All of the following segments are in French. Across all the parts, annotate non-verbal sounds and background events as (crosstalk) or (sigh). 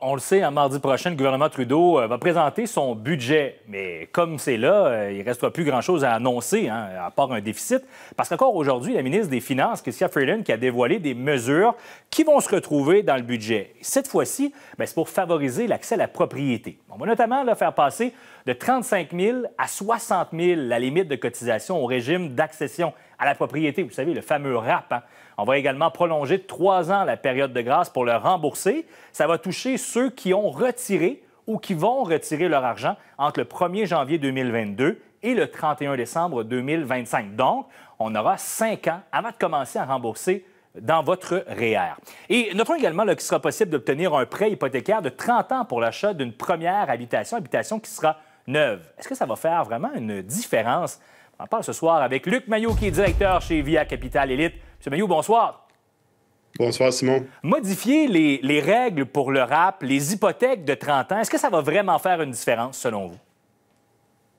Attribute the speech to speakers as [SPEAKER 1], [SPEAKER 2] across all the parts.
[SPEAKER 1] on le sait, un hein, mardi prochain, le gouvernement Trudeau euh, va présenter son budget. Mais comme c'est là, euh, il ne restera plus grand-chose à annoncer, hein, à part un déficit. Parce qu'encore aujourd'hui, la ministre des Finances, Chrystia Freeland, qui a dévoilé des mesures qui vont se retrouver dans le budget. Cette fois-ci, ben, c'est pour favoriser l'accès à la propriété. On va notamment faire passer de 35 000 à 60 000 la limite de cotisation au régime d'accession à la propriété, vous savez, le fameux RAP. Hein. On va également prolonger de trois ans la période de grâce pour le rembourser. Ça va toucher ceux qui ont retiré ou qui vont retirer leur argent entre le 1er janvier 2022 et le 31 décembre 2025. Donc, on aura cinq ans avant de commencer à rembourser dans votre REER. E Et notons également qu'il sera possible d'obtenir un prêt hypothécaire de 30 ans pour l'achat d'une première habitation, habitation qui sera neuve. Est-ce que ça va faire vraiment une différence? On en parle ce soir avec Luc Maillot, qui est directeur chez Via Capital Elite. Monsieur Maillot, bonsoir. Bonsoir, Simon. Modifier les, les règles pour le RAP, les hypothèques de 30 ans, est-ce que ça va vraiment faire une différence selon vous?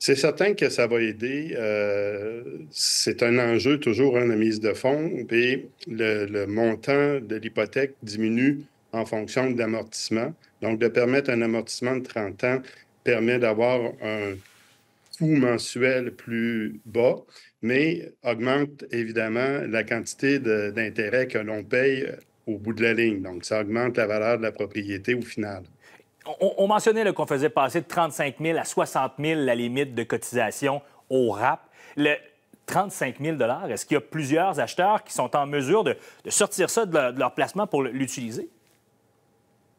[SPEAKER 1] C'est certain
[SPEAKER 2] que ça va aider. Euh, c'est un enjeu toujours en mise de fonds. Puis le, le montant de l'hypothèque diminue en fonction de l'amortissement. Donc, de permettre un amortissement de 30 ans permet d'avoir un coût mensuel plus bas, mais augmente évidemment la quantité d'intérêt que l'on paye au bout de la ligne. Donc, ça augmente la valeur de la propriété au final
[SPEAKER 1] on, mentionnait qu'on faisait passer de 35 000 à 60 000 la limite de cotisation au RAP. Le, 35 000 Est-ce qu'il y a plusieurs acheteurs qui sont en mesure de, sortir ça de leur, placement pour l'utiliser?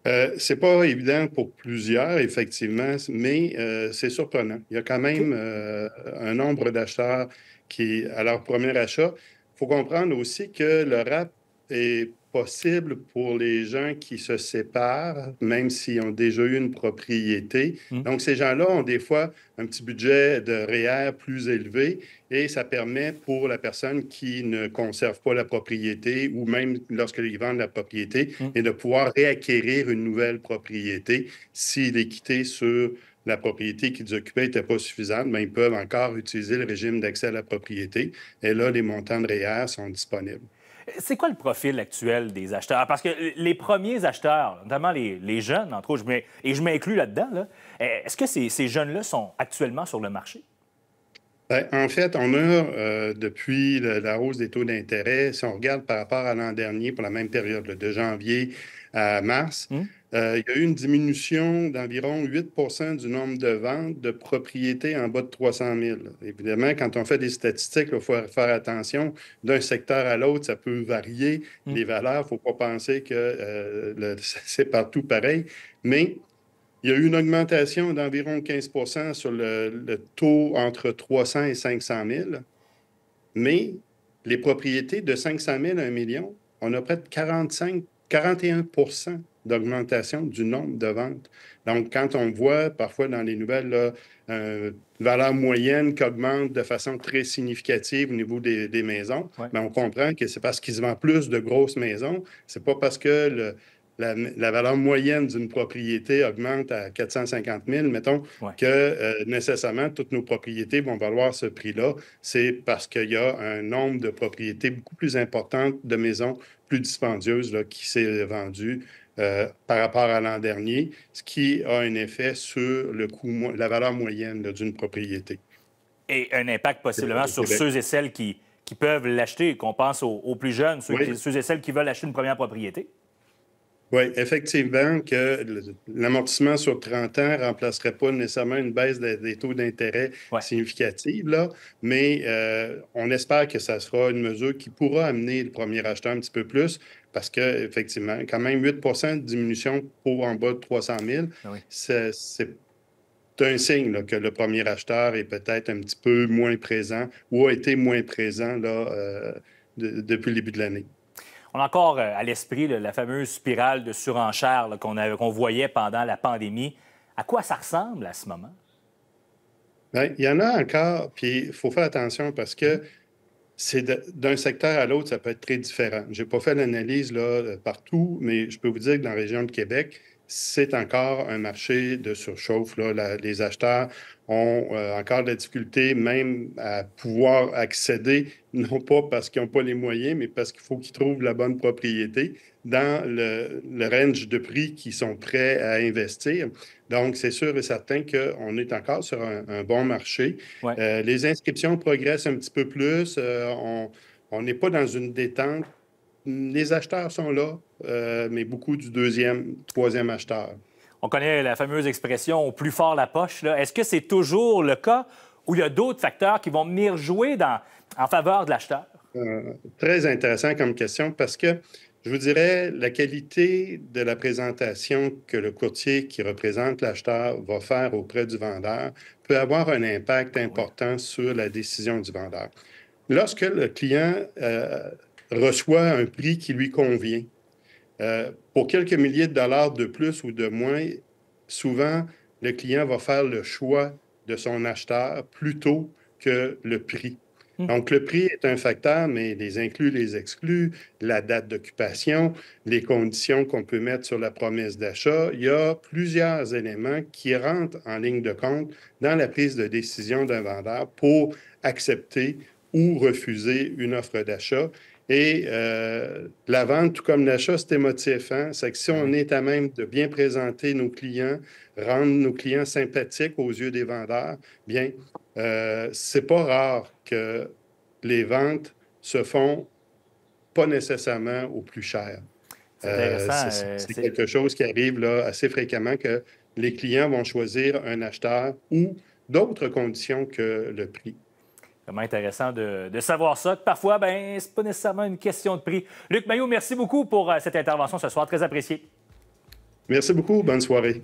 [SPEAKER 2] Euh, c'est pas évident pour plusieurs, effectivement, mais euh, c'est surprenant. Il y a quand même euh, un nombre d'acheteurs qui, à leur premier achat, il faut comprendre aussi que le RAP est possible pour les gens qui se séparent, même s'ils ont déjà eu une propriété. Mmh. Donc, ces gens-là ont des fois un petit budget de REER e plus élevé et ça permet pour la personne qui ne conserve pas la propriété ou même lorsqu'ils vendent la propriété mmh. et de pouvoir réacquérir une nouvelle propriété si l'équité sur la propriété qu'ils occupaient n'était pas suffisante, mais ben, ils peuvent encore utiliser le régime d'accès à la propriété. Et là, les montants de REER e sont disponibles.
[SPEAKER 1] C'est quoi le profil actuel des acheteurs? Parce que les premiers acheteurs, notamment les, jeunes, entre autres, et je m'inclus là-dedans, là, dedans eh, est ce que ces, jeunes-là sont actuellement sur le marché?
[SPEAKER 2] Ben, en fait, on a, euh, depuis la hausse des taux d'intérêt, si on regarde par rapport à l'an dernier, pour la même période, de janvier à mars, hum. Euh, il y a eu une diminution d'environ 8 du nombre de ventes de propriétés en bas de 300 000. Évidemment, quand on fait des statistiques, il faut faire attention. D'un secteur à l'autre, ça peut varier mm. les valeurs. Il ne faut pas penser que euh, (laughs) c'est partout pareil. Mais il y a eu une augmentation d'environ 15 sur le, taux entre 300 et 500 000. Mais les propriétés de 500 000 à 1 million, on a près de 45 41 d'augmentation du nombre de ventes. Donc, quand on voit parfois dans les nouvelles valeurs valeur moyenne qui augmente de façon très significative au niveau des, maisons, mais ben, on comprend que c'est parce qu'ils vendent plus de grosses maisons. C'est pas parce que le, la, valeur moyenne d'une propriété augmente à 450 000, mettons, que euh, nécessairement toutes nos propriétés vont valoir ce prix-là. C'est parce qu'il y a un nombre de propriétés beaucoup plus importantes, de maisons plus dispendieuses là, qui s'est vendu euh, par rapport à l'an dernier, ce qui a un effet sur le coût, la valeur moyenne d'une propriété.
[SPEAKER 1] Et un impact possiblement sur ceux et celles qui, qui peuvent l'acheter, qu'on pense aux, plus jeunes, ceux, ceux et celles qui veulent acheter une première propriété.
[SPEAKER 2] Oui, effectivement, que l'amortissement sur 30 ans remplacerait pas nécessairement une baisse des, taux d'intérêt significative, là, mais euh, on espère que ça sera une mesure qui pourra amener le premier acheteur un petit peu plus parce que effectivement, quand même 8 de diminution pour en bas de 300 000, ah c'est un signe que le premier acheteur est peut-être un petit peu moins présent ou a été moins présent là, euh, depuis le début de l'année.
[SPEAKER 1] On a encore euh, à l'esprit la fameuse spirale de surenchère qu'on voyait pendant la pandémie. À quoi ça ressemble à ce moment?
[SPEAKER 2] Bien, il y en a encore, puis il faut faire attention parce que c'est d'un secteur à l'autre, ça peut être très différent. Je n'ai pas fait l'analyse euh, partout, mais je peux vous dire que dans la région de Québec, c'est encore un marché de surchauffe. Là. les acheteurs ont euh, encore de la difficulté même à pouvoir accéder, (laughs) non pas parce qu'ils n'ont pas les moyens, mais parce qu'il faut qu'ils trouvent la bonne propriété dans le, range de prix qu'ils sont prêts à investir. Donc, c'est sûr et certain qu'on est encore sur un, bon marché. Euh, les inscriptions progressent un petit peu plus. Euh, on n'est pas dans une détente. Les acheteurs sont là, euh, mais beaucoup du deuxième, troisième acheteur.
[SPEAKER 1] On connaît la fameuse expression au plus fort la poche. Est-ce que c'est toujours le cas ou il y a d'autres facteurs qui vont venir jouer en faveur de l'acheteur?
[SPEAKER 2] Euh, très intéressant comme question parce que je vous dirais, la qualité de la présentation que le courtier qui représente l'acheteur va faire auprès du vendeur peut avoir un impact important sur la décision du vendeur. Lorsque le client euh, reçoit un prix qui lui convient, euh, pour quelques milliers de dollars de plus ou de moins, souvent, le client va faire le choix de son acheteur plutôt que le prix. Hmm. Donc, le prix est un facteur, mais les inclus, les exclus, la date d'occupation, les conditions qu'on peut mettre sur la promesse d'achat, il y a plusieurs éléments qui rentrent en ligne de compte dans la prise de décision d'un vendeur pour accepter ou refuser une offre d'achat. Et euh, la vente, tout comme l'achat, c'est émotif. Hein? C'est que si on est à même de bien présenter nos clients, rendre nos clients sympathiques aux yeux des vendeurs, bien, euh, c'est pas rare que les ventes se font pas nécessairement au plus cher. C'est euh, euh, quelque chose qui arrive là, assez fréquemment que les clients vont choisir un acheteur ou d'autres conditions que
[SPEAKER 1] le prix. Vraiment intéressant de, savoir ça. Parfois, ben, c'est pas nécessairement une question de prix. Luc Maillot, merci beaucoup pour euh, cette intervention ce soir. Très apprécié.
[SPEAKER 2] Merci beaucoup. Bonne soirée.